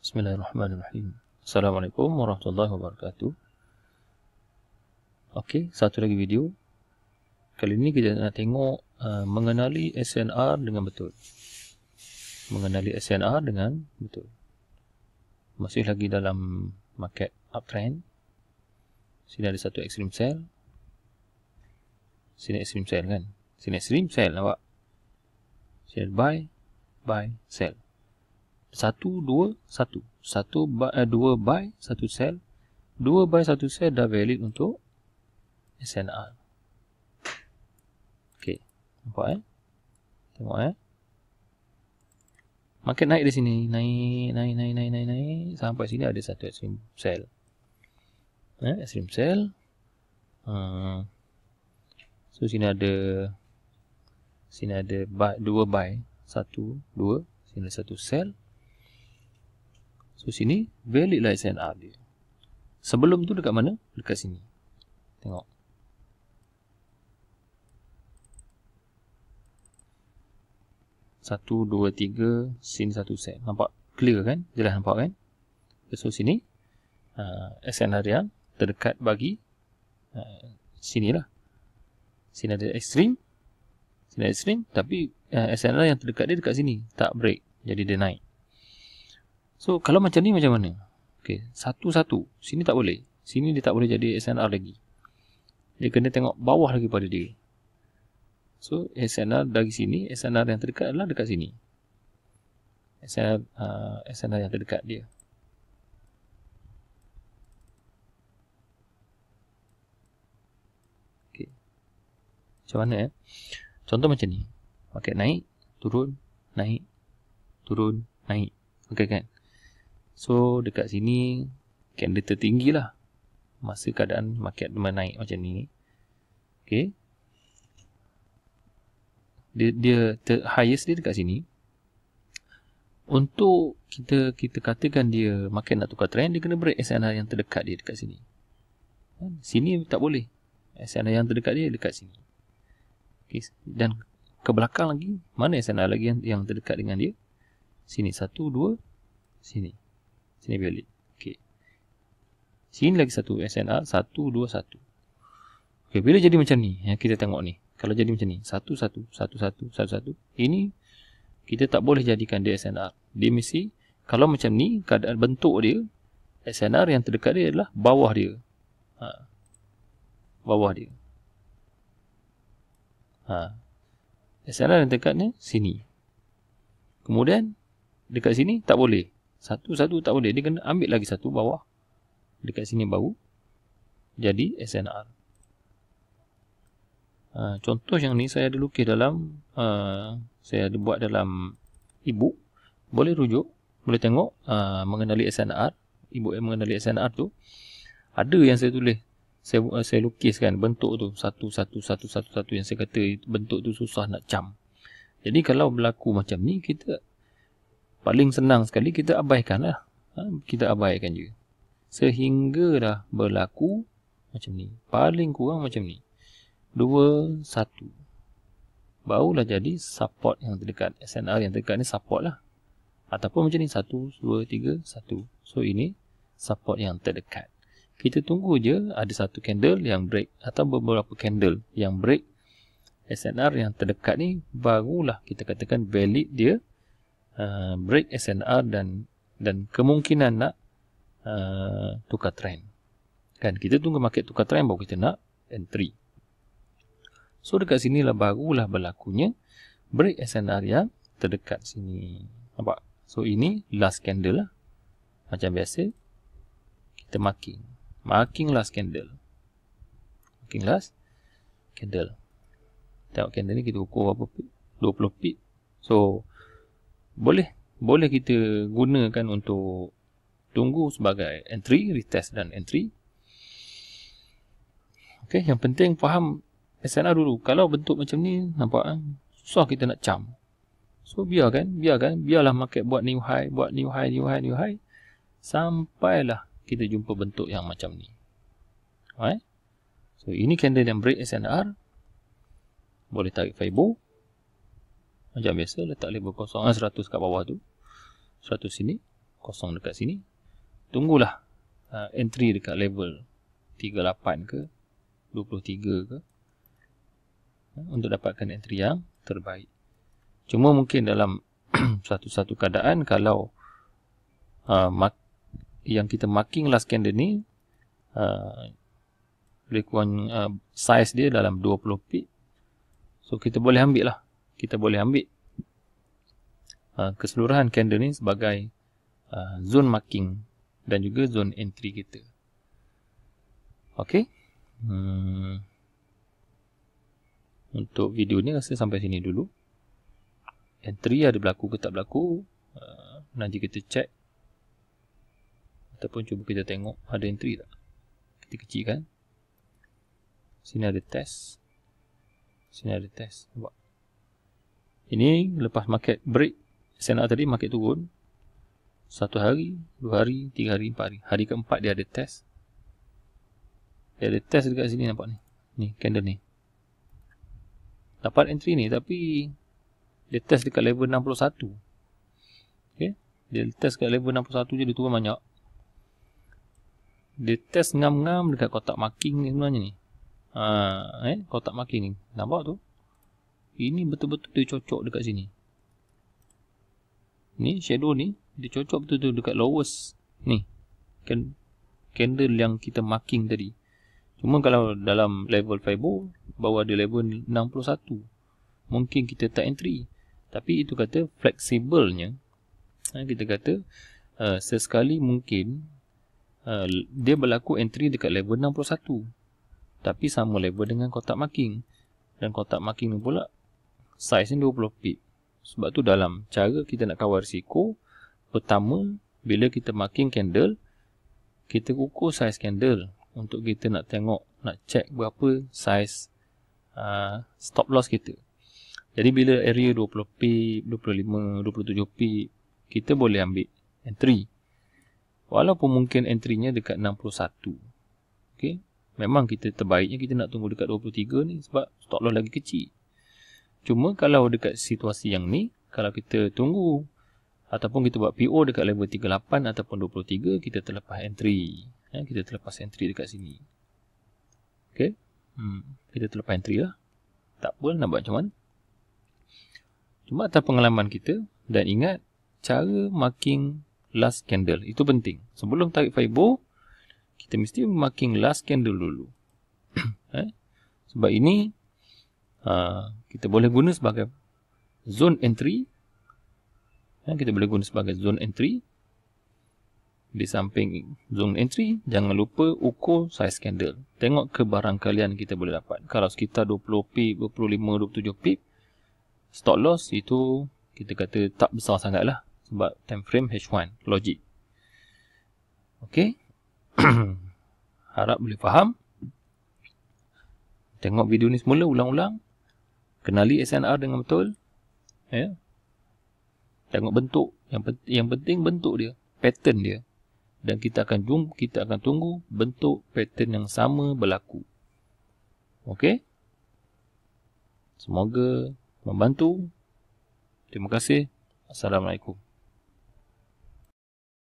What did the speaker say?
Bismillahirrahmanirrahim. Assalamualaikum warahmatullahi wabarakatuh. Okey, satu lagi video. Kali ini kita nak tengok uh, mengenali SNR dengan betul. Mengenali SNR dengan betul. Masih lagi dalam market uptrend. Sini ada satu extreme sell. Sini extreme sell kan? Sini extreme sell nampak? Sell buy, buy, sell satu dua satu satu eh, by, uh, 2 by 1 cell. 2 by 1 cell dah valid untuk SNR. Okey. Nampak eh? Tengok eh? Market naik di sini. Naik, naik, naik, naik, naik, naik. Sampai sini ada satu extreme cell. Eh, extreme cell. Hmm. So, sini ada... Sini ada dua by satu dua Sini ada 1 cell. So sini valid lah R dia. Sebelum tu dekat mana? Dekat sini. Tengok. Satu, dua, tiga, sin satu set. Nampak clear kan? Jelas nampak kan? So sini uh, SNR yang terdekat bagi uh, sini lah. Sini ada extreme. Sini ada extreme. Tapi uh, SNR yang terdekat dia dekat sini. Tak break. Jadi dia naik. So kalau macam ni macam mana? Okey, satu-satu. Sini tak boleh. Sini dia tak boleh jadi SNR lagi. Dia kena tengok bawah lagi pada dia. So SNR dari sini, SNR yang terdekat adalah dekat sini. SNR uh, SNR yang terdekat dia. Okey. Macam mana eh? Contoh macam ni. Paket naik, turun, naik, turun, naik. Okey kan? So dekat sini candle tertinggi lah masa keadaan market naik macam ni. Okay. Dia, dia ter, highest dia dekat sini. Untuk kita kita katakan dia market nak tukar trend, dia kena break SNR yang terdekat dia dekat sini. Kan? Sini tak boleh. SNR yang terdekat dia dekat sini. Okay. Dan ke belakang lagi, mana SNR lagi yang, yang terdekat dengan dia? Sini, satu, dua, sini. Sini balik. Okey. Sini lagi satu SNA 121. 1. Okey, bila jadi macam ni? Ya, kita tengok ni. Kalau jadi macam ni, 11 11 11 11. Ini kita tak boleh jadikan dia SNA. Dia mesti kalau macam ni keadaan bentuk dia SNR yang terdekat dia adalah bawah dia. Ha. Bawah dia. Ha. SNR yang terdekat ni sini. Kemudian dekat sini tak boleh. Satu-satu tak boleh. Dia kena ambil lagi satu bawah. Dekat sini baru. Jadi SNR. Uh, ha, contoh yang ni saya ada lukis dalam. Uh, saya ada buat dalam e Boleh rujuk. Boleh tengok uh, mengenali SNR. E-book yang mengenali SNR tu. Ada yang saya tulis. Saya, uh, saya lukiskan bentuk tu. Satu-satu-satu-satu-satu yang saya kata bentuk tu susah nak cam. Jadi kalau berlaku macam ni kita paling senang sekali kita abaikanlah. Ha, kita abaikan juga, Sehingga dah berlaku macam ni. Paling kurang macam ni. 2, 1. Barulah jadi support yang terdekat. SNR yang terdekat ni support lah. Ataupun macam ni. satu dua tiga satu, So, ini support yang terdekat. Kita tunggu je ada satu candle yang break. Atau beberapa candle yang break. SNR yang terdekat ni barulah kita katakan valid dia Uh, break SNR dan dan kemungkinan nak uh, tukar trend. Kan kita tunggu market tukar trend baru kita nak entry. So dekat sinilah barulah berlakunya break SNR yang terdekat sini. Nampak? So ini last candle lah. Macam biasa kita marking. Marking last candle. Marking last candle. Tengok candle ni kita ukur berapa pip? 20 pip. So boleh boleh kita gunakan untuk tunggu sebagai entry, retest dan entry. Okey, yang penting faham SNR dulu. Kalau bentuk macam ni nampak kan susah kita nak cam. So biarkan, biarkan, biarlah market buat new high, buat new high, new high, new high sampailah kita jumpa bentuk yang macam ni. Alright. So ini candle yang break SNR boleh tarik fibo macam biasa letak label kosong 100 ah, kat bawah tu 100 sini kosong dekat sini tunggulah uh, entry dekat level 38 ke 23 ke uh, untuk dapatkan entry yang terbaik cuma mungkin dalam satu-satu keadaan kalau uh, mark, yang kita marking last candle ni uh, lebih kurang uh, size dia dalam 20 pip so kita boleh ambil lah kita boleh ambil uh, keseluruhan candle ni sebagai uh, zone marking dan juga zone entry kita. Okey. Hmm. Untuk video ni rasa sampai sini dulu. Entry ada berlaku ke tak berlaku? Uh, nanti kita check. Ataupun cuba kita tengok ada entry tak. Kita kecilkan. Sini ada test. Sini ada test. Nampak? Ini lepas market break Saya nak tadi market turun Satu hari, dua hari, tiga hari, empat hari Hari keempat dia ada test Dia ada test dekat sini nampak ni Ni candle ni Dapat entry ni tapi Dia test dekat level 61 okay? Dia test dekat level 61 je dia turun banyak Dia test ngam-ngam dekat kotak marking ni sebenarnya ni ha, eh? Kotak marking ni Nampak tu ini betul-betul dia cocok dekat sini ni shadow ni dia cocok betul-betul dekat lowest ni kan candle yang kita marking tadi cuma kalau dalam level fibo oh, bawah dia level 61 mungkin kita tak entry tapi itu kata fleksibelnya eh, kita kata uh, sesekali mungkin uh, dia berlaku entry dekat level 61 tapi sama level dengan kotak marking dan kotak marking ni pula size ni 20 pip. Sebab tu dalam cara kita nak kawal risiko, pertama bila kita marking candle, kita ukur size candle untuk kita nak tengok, nak check berapa size uh, stop loss kita. Jadi bila area 20 pip, 25, 27 pip, kita boleh ambil entry. Walaupun mungkin entry-nya dekat 61. Okay. Memang kita terbaiknya kita nak tunggu dekat 23 ni sebab stop loss lagi kecil. Cuma kalau dekat situasi yang ni, kalau kita tunggu ataupun kita buat PO dekat level 38 ataupun 23, kita terlepas entry. Ha, kita terlepas entry dekat sini. Okay. Hmm. Kita terlepas entry lah. Tak pun nak buat macam mana. Cuma atas pengalaman kita dan ingat cara marking last candle. Itu penting. Sebelum tarik fibo, kita mesti marking last candle dulu. ha? Sebab ini Ha, kita boleh guna sebagai zone entry ya, kita boleh guna sebagai zone entry di samping zone entry jangan lupa ukur size candle tengok ke barang kalian kita boleh dapat kalau sekitar 20 pip 25 27 pip stop loss itu kita kata tak besar sangatlah sebab time frame h1 logik okey harap boleh faham tengok video ni semula ulang-ulang kenali SNR dengan betul ya tengok bentuk yang penting, yang penting bentuk dia pattern dia dan kita akan jump kita akan tunggu bentuk pattern yang sama berlaku okey semoga membantu terima kasih assalamualaikum